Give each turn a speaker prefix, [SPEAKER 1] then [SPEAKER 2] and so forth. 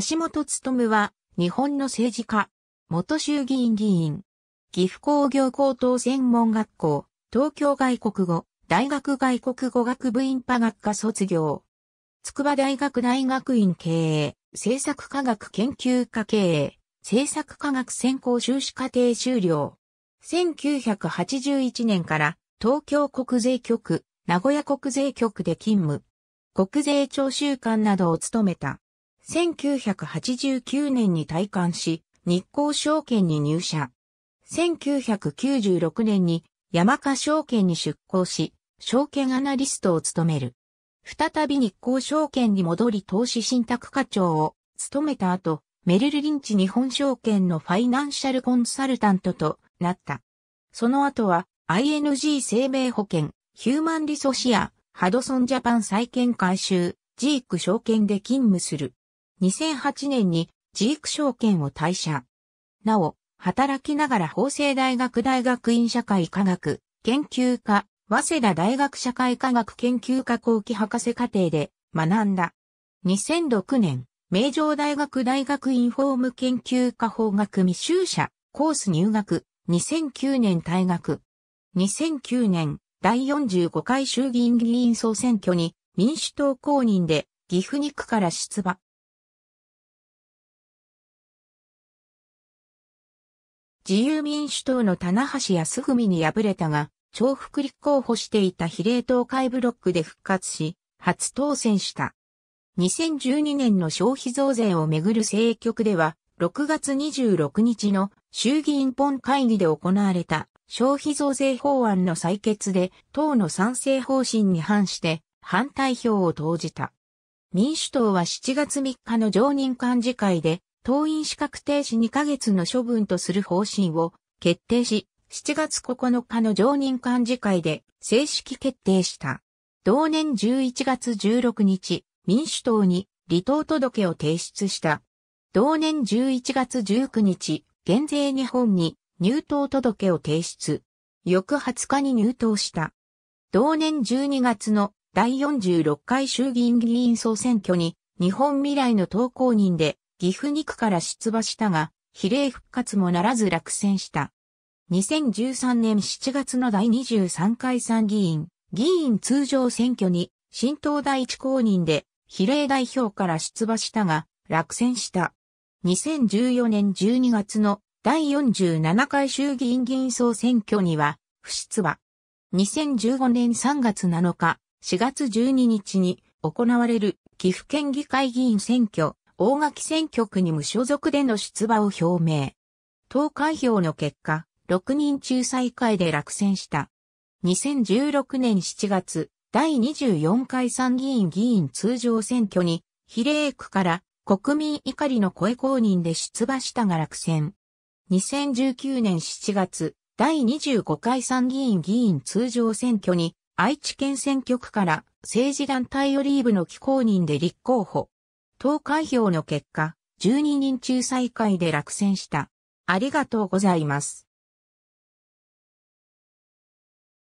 [SPEAKER 1] 橋本努は、日本の政治家、元衆議院議員、岐阜工業高等専門学校、東京外国語、大学外国語学部院科学科卒業。筑波大学大学院経営、政策科学研究科経営、政策科学専攻修士課程修了。1981年から東京国税局、名古屋国税局で勤務。国税徴収官などを務めた。1989年に退官し、日光証券に入社。1996年に山下証券に出向し、証券アナリストを務める。再び日光証券に戻り投資信託課長を務めた後、メルル・リンチ日本証券のファイナンシャルコンサルタントとなった。その後は ING 生命保険、ヒューマンリソシア、ハドソンジャパン再建回収、ジーク証券で勤務する。2008年にジーク証券を退社。なお、働きながら法政大学大学院社会科学研究科、早稲田大学社会科学研究科後期博士課程で学んだ。2006年、名城大学大学院フォーム研究科法学未就者、コース入学、2009年退学。2009年、第45回衆議院議員総選挙に民主党公認で岐阜2区から出馬。自由民主党の棚橋康文に敗れたが、重複立候補していた比例東海ブロックで復活し、初当選した。2012年の消費増税をめぐる政局では、6月26日の衆議院本会議で行われた消費増税法案の採決で党の賛成方針に反して反対票を投じた。民主党は7月3日の常任幹事会で党員資格停止2ヶ月の処分とする方針を決定し、7月9日の常任幹事会で正式決定した。同年11月16日、民主党に離党届を提出した。同年11月19日、減税日本に入党届を提出。翌20日に入党した。同年12月の第46回衆議院議員総選挙に日本未来の党公認で岐阜2区から出馬したが、比例復活もならず落選した。2013年7月の第23回参議院、議員通常選挙に、新党第一公認で、比例代表から出馬したが、落選した。2014年12月の第47回衆議院議員総選挙には、不出馬。2015年3月7日、4月12日に行われる岐阜県議会議員選挙大垣選挙区に無所属での出馬を表明。投開票の結果、6人中最下位で落選した。2016年7月、第24回参議院議員通常選挙に、比例区から国民怒りの声公認で出馬したが落選。2019年7月、第25回参議院議員通常選挙に、愛知県選挙区から政治団体オリーブの寄公認で立候補。投開票の結果、12人中最下位で落選した。ありがとうございます。